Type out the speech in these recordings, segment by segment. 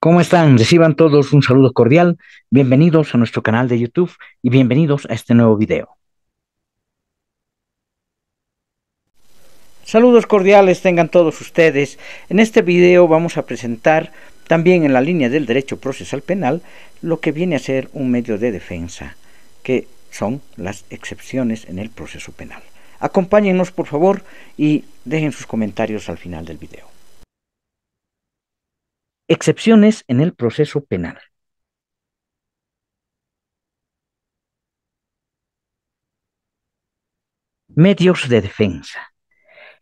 ¿Cómo están? Reciban todos un saludo cordial, bienvenidos a nuestro canal de YouTube y bienvenidos a este nuevo video. Saludos cordiales tengan todos ustedes. En este video vamos a presentar también en la línea del derecho procesal penal lo que viene a ser un medio de defensa, que son las excepciones en el proceso penal. Acompáñenos por favor y dejen sus comentarios al final del video. Excepciones en el proceso penal. Medios de defensa.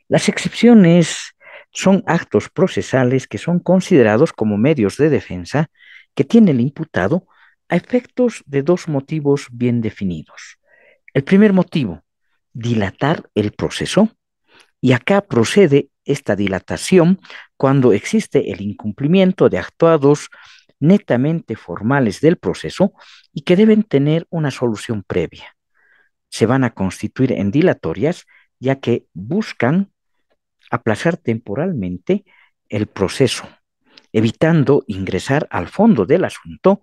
Las excepciones son actos procesales que son considerados como medios de defensa que tiene el imputado a efectos de dos motivos bien definidos. El primer motivo, dilatar el proceso. Y acá procede esta dilatación cuando existe el incumplimiento de actuados netamente formales del proceso y que deben tener una solución previa. Se van a constituir en dilatorias ya que buscan aplazar temporalmente el proceso, evitando ingresar al fondo del asunto,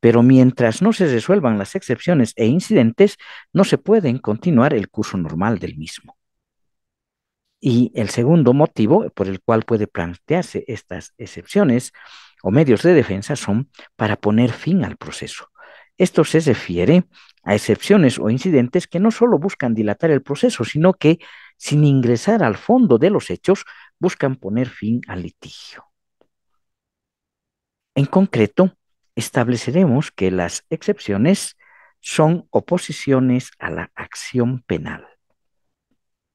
pero mientras no se resuelvan las excepciones e incidentes, no se pueden continuar el curso normal del mismo. Y el segundo motivo por el cual puede plantearse estas excepciones o medios de defensa son para poner fin al proceso. Esto se refiere a excepciones o incidentes que no solo buscan dilatar el proceso, sino que, sin ingresar al fondo de los hechos, buscan poner fin al litigio. En concreto, estableceremos que las excepciones son oposiciones a la acción penal,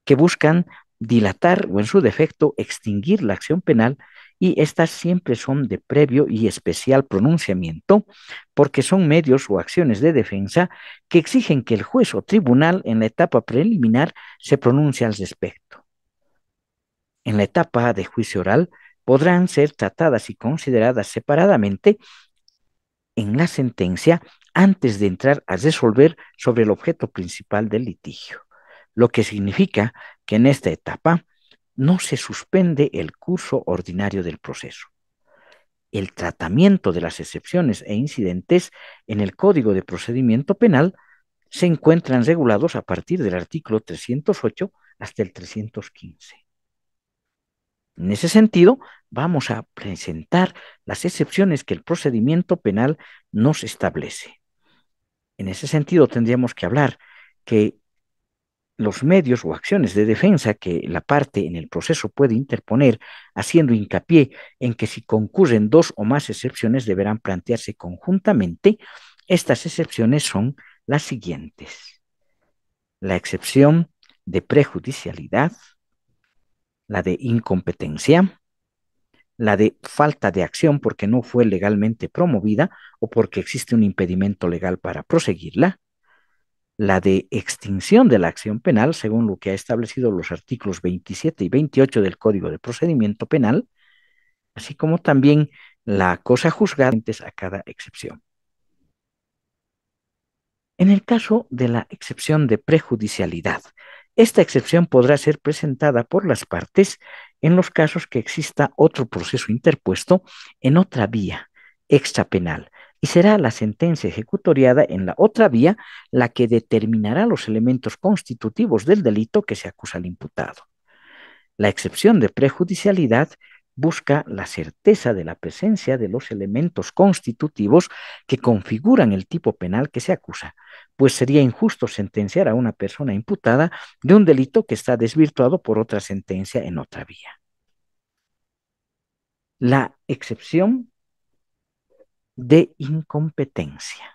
que buscan dilatar o en su defecto extinguir la acción penal y estas siempre son de previo y especial pronunciamiento porque son medios o acciones de defensa que exigen que el juez o tribunal en la etapa preliminar se pronuncie al respecto. En la etapa de juicio oral podrán ser tratadas y consideradas separadamente en la sentencia antes de entrar a resolver sobre el objeto principal del litigio lo que significa que en esta etapa no se suspende el curso ordinario del proceso. El tratamiento de las excepciones e incidentes en el Código de Procedimiento Penal se encuentran regulados a partir del artículo 308 hasta el 315. En ese sentido, vamos a presentar las excepciones que el procedimiento penal nos establece. En ese sentido, tendríamos que hablar que los medios o acciones de defensa que la parte en el proceso puede interponer, haciendo hincapié en que si concurren dos o más excepciones deberán plantearse conjuntamente. Estas excepciones son las siguientes. La excepción de prejudicialidad, la de incompetencia, la de falta de acción porque no fue legalmente promovida o porque existe un impedimento legal para proseguirla, la de extinción de la acción penal, según lo que ha establecido los artículos 27 y 28 del Código de Procedimiento Penal, así como también la cosa juzgada a cada excepción. En el caso de la excepción de prejudicialidad, esta excepción podrá ser presentada por las partes en los casos que exista otro proceso interpuesto en otra vía extrapenal, y será la sentencia ejecutoriada en la otra vía la que determinará los elementos constitutivos del delito que se acusa al imputado. La excepción de prejudicialidad busca la certeza de la presencia de los elementos constitutivos que configuran el tipo penal que se acusa, pues sería injusto sentenciar a una persona imputada de un delito que está desvirtuado por otra sentencia en otra vía. La excepción de incompetencia.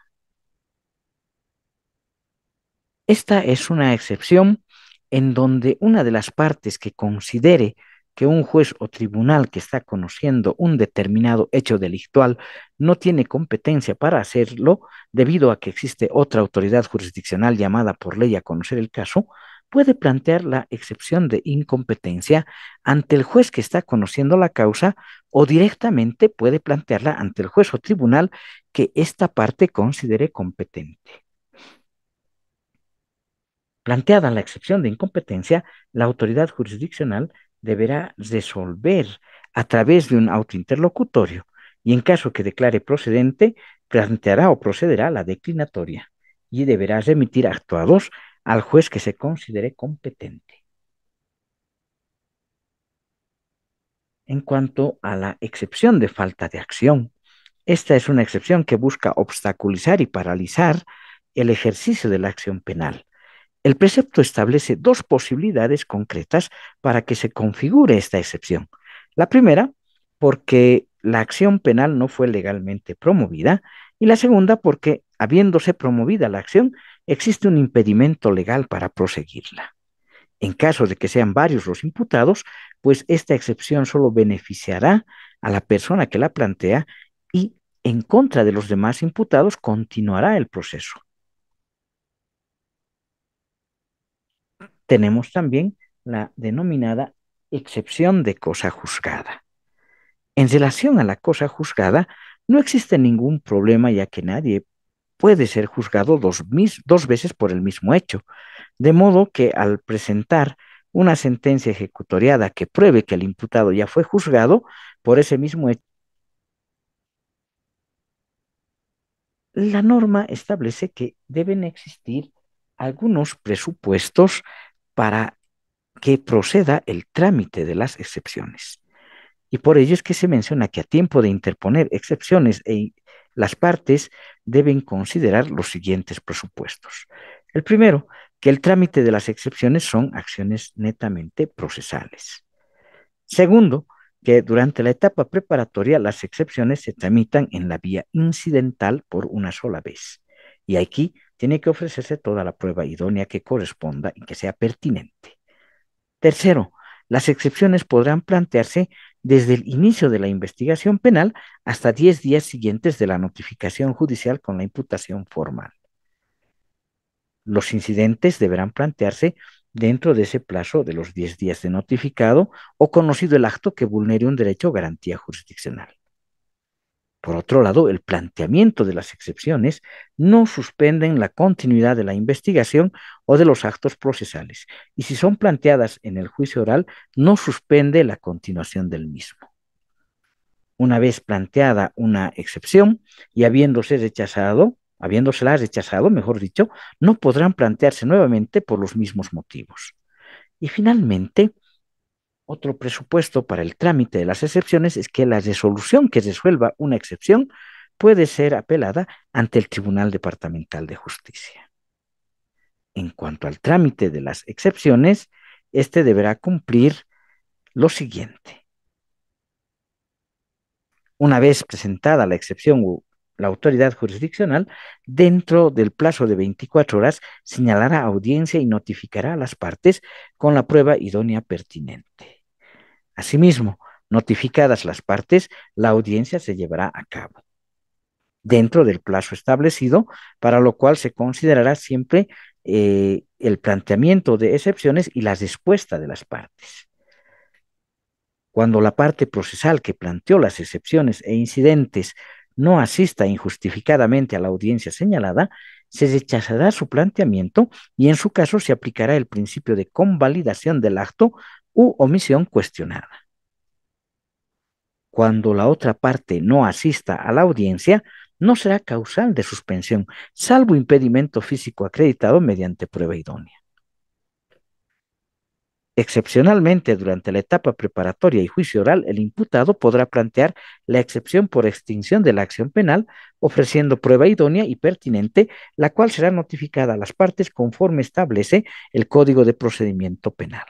Esta es una excepción en donde una de las partes que considere que un juez o tribunal que está conociendo un determinado hecho delictual no tiene competencia para hacerlo debido a que existe otra autoridad jurisdiccional llamada por ley a conocer el caso, puede plantear la excepción de incompetencia ante el juez que está conociendo la causa o directamente puede plantearla ante el juez o tribunal que esta parte considere competente. Planteada la excepción de incompetencia, la autoridad jurisdiccional deberá resolver a través de un autointerlocutorio y en caso que declare procedente, planteará o procederá la declinatoria y deberá remitir actuados al juez que se considere competente. En cuanto a la excepción de falta de acción, esta es una excepción que busca obstaculizar y paralizar el ejercicio de la acción penal. El precepto establece dos posibilidades concretas para que se configure esta excepción. La primera, porque la acción penal no fue legalmente promovida y la segunda porque, habiéndose promovida la acción, existe un impedimento legal para proseguirla. En caso de que sean varios los imputados, pues esta excepción solo beneficiará a la persona que la plantea y en contra de los demás imputados continuará el proceso. Tenemos también la denominada excepción de cosa juzgada. En relación a la cosa juzgada, no existe ningún problema ya que nadie puede ser juzgado dos, veces por el mismo hecho, de modo que al presentar una sentencia ejecutoriada que pruebe que el imputado ya fue juzgado por ese mismo hecho, la norma establece que deben existir algunos presupuestos para que proceda el trámite de las excepciones. Y por ello es que se menciona que a tiempo de interponer excepciones e las partes deben considerar los siguientes presupuestos. El primero, que el trámite de las excepciones son acciones netamente procesales. Segundo, que durante la etapa preparatoria las excepciones se tramitan en la vía incidental por una sola vez. Y aquí tiene que ofrecerse toda la prueba idónea que corresponda y que sea pertinente. Tercero, las excepciones podrán plantearse desde el inicio de la investigación penal hasta 10 días siguientes de la notificación judicial con la imputación formal. Los incidentes deberán plantearse dentro de ese plazo de los 10 días de notificado o conocido el acto que vulnere un derecho o garantía jurisdiccional. Por otro lado, el planteamiento de las excepciones no suspenden la continuidad de la investigación o de los actos procesales, y si son planteadas en el juicio oral, no suspende la continuación del mismo. Una vez planteada una excepción y habiéndose rechazado, habiéndosela rechazado, mejor dicho, no podrán plantearse nuevamente por los mismos motivos. Y finalmente, otro presupuesto para el trámite de las excepciones es que la resolución que resuelva una excepción puede ser apelada ante el Tribunal Departamental de Justicia. En cuanto al trámite de las excepciones, este deberá cumplir lo siguiente. Una vez presentada la excepción o la autoridad jurisdiccional, dentro del plazo de 24 horas señalará audiencia y notificará a las partes con la prueba idónea pertinente. Asimismo, notificadas las partes, la audiencia se llevará a cabo dentro del plazo establecido, para lo cual se considerará siempre eh, el planteamiento de excepciones y la respuesta de las partes. Cuando la parte procesal que planteó las excepciones e incidentes no asista injustificadamente a la audiencia señalada, se rechazará su planteamiento y en su caso se aplicará el principio de convalidación del acto u omisión cuestionada. Cuando la otra parte no asista a la audiencia, no será causal de suspensión, salvo impedimento físico acreditado mediante prueba idónea. Excepcionalmente, durante la etapa preparatoria y juicio oral, el imputado podrá plantear la excepción por extinción de la acción penal, ofreciendo prueba idónea y pertinente, la cual será notificada a las partes conforme establece el Código de Procedimiento Penal.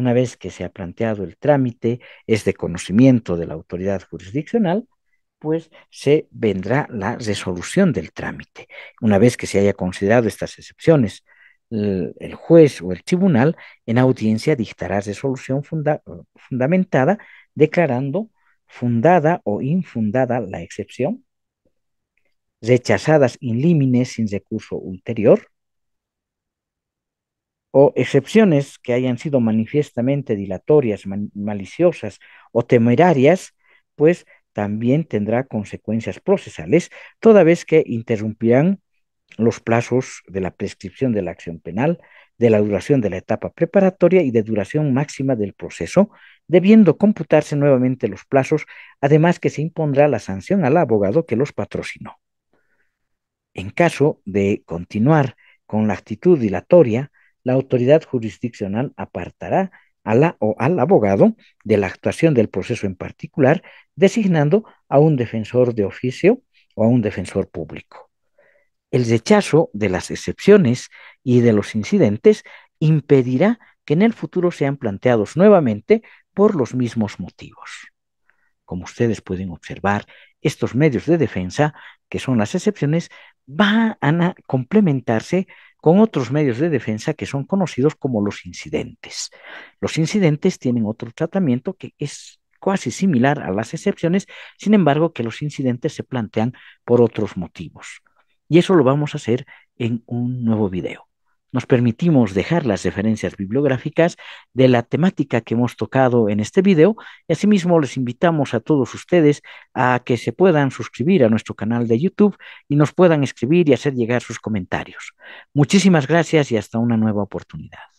Una vez que se ha planteado el trámite, es de conocimiento de la autoridad jurisdiccional, pues se vendrá la resolución del trámite. Una vez que se haya considerado estas excepciones, el juez o el tribunal en audiencia dictará resolución fundamentada declarando fundada o infundada la excepción, rechazadas in limine sin recurso ulterior, o excepciones que hayan sido manifiestamente dilatorias, maliciosas o temerarias, pues también tendrá consecuencias procesales, toda vez que interrumpirán los plazos de la prescripción de la acción penal, de la duración de la etapa preparatoria y de duración máxima del proceso, debiendo computarse nuevamente los plazos, además que se impondrá la sanción al abogado que los patrocinó. En caso de continuar con la actitud dilatoria, la autoridad jurisdiccional apartará a la o al abogado de la actuación del proceso en particular, designando a un defensor de oficio o a un defensor público. El rechazo de las excepciones y de los incidentes impedirá que en el futuro sean planteados nuevamente por los mismos motivos. Como ustedes pueden observar, estos medios de defensa, que son las excepciones, van a complementarse con otros medios de defensa que son conocidos como los incidentes. Los incidentes tienen otro tratamiento que es casi similar a las excepciones, sin embargo que los incidentes se plantean por otros motivos. Y eso lo vamos a hacer en un nuevo video nos permitimos dejar las referencias bibliográficas de la temática que hemos tocado en este video y asimismo les invitamos a todos ustedes a que se puedan suscribir a nuestro canal de YouTube y nos puedan escribir y hacer llegar sus comentarios. Muchísimas gracias y hasta una nueva oportunidad.